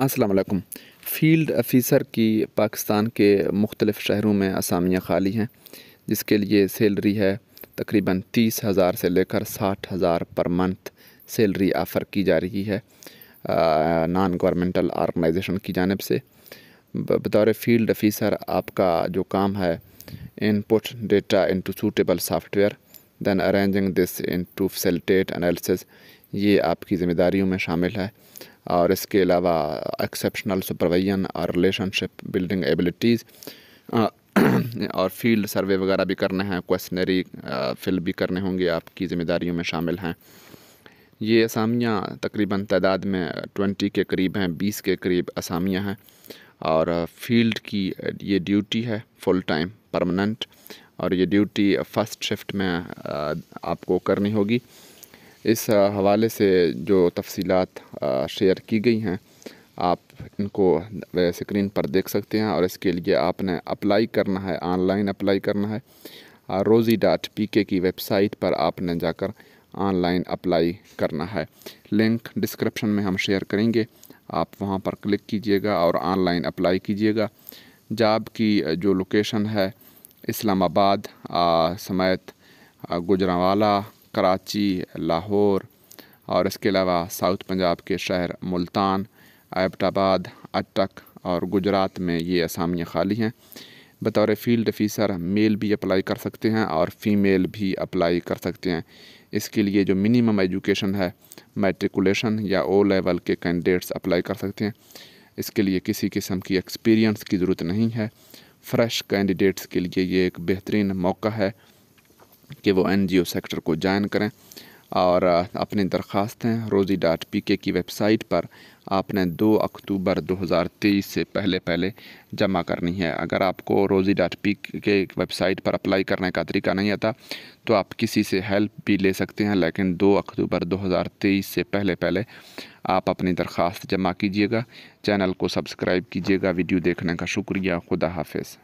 असलकम फ़ील्ड अफ़ीसर की पाकिस्तान के मुख्तलिफ़ शहरों में असामियाँ खाली हैं जिसके लिए सैलरी है तकरीबन तीस हज़ार से लेकर साठ हज़ार पर मंथ सैलरी आफ़र की जा रही है नॉन गवर्नमेंटल आर्गनाइजेशन की जानब से बतौर फील्ड अफ़ीसर आपका जो काम है input data into suitable software then arranging this into facilitate analysis ये आपकी ज़िम्मेदारियों में शामिल है और इसके अलावा एक्सेप्शनल सुपरविजन और रिलेशनशिप बिल्डिंग एबिलिटीज़ और फील्ड सर्वे वगैरह भी करने हैं क्वेश्चनरी फिल भी करने होंगे आपकी ज़िम्मेदारियों में शामिल हैं ये असामियाँ तकरीबन तादाद में ट्वेंटी के करीब हैं बीस के करीब असामियाँ हैं और फील्ड की ये ड्यूटी है फुल टाइम परमानेंट और ये ड्यूटी फर्स्ट शिफ्ट में आपको करनी होगी इस हवाले से जो तफसीलात शेयर की गई हैं आप इनको स्क्रीन पर देख सकते हैं और इसके लिए आपने अप्लाई करना है ऑनलाइन अप्लाई करना है रोज़ी डॉट पी के की वेबसाइट पर आपने जाकर ऑनलाइन अप्लाई करना है लिंक डिस्क्रिप्शन में हम शेयर करेंगे आप वहां पर क्लिक कीजिएगा और ऑनलाइन अप्लाई कीजिएगा जॉब की जो लोकेशन है इस्लामाबाद समेत गुजरावाला कराची लाहौर और इसके अलावा साउथ पंजाब के शहर मुल्तान एबटाबाद अटक और गुजरात में ये असामियाँ खाली हैं बतौर फील्ड अफीसर मेल भी अप्लाई कर सकते हैं और फीमेल भी अप्लाई कर सकते हैं इसके लिए जो मिनिमम एजुकेशन है मेट्रिकुलेशन या ओ लेवल के कैंडिडेट्स अप्लाई कर सकते हैं इसके लिए किसी किस्म की एक्सपीरियंस की ज़रूरत नहीं है फ्रेश कैंडिडेट्स के लिए ये एक बेहतरीन मौका है कि वो एन जी ओ सेक्टर को ज्वाइन करें और uh, अपनी दरख्वास्तें रोज़ी डॉट पी के की वेबसाइट पर आपने 2 अक्टूबर 2023 से पहले पहले जमा करनी है अगर आपको Rozee dot P K website पर अप्लाई करने का तरीका नहीं आता तो आप किसी से हेल्प भी ले सकते हैं लेकिन 2 अक्टूबर 2023 से पहले पहले आप अपनी दरख्वास्त जमा कीजिएगा चैनल को सब्सक्राइब कीजिएगा वीडियो देखने का शुक्रिया खुदा हाफिज़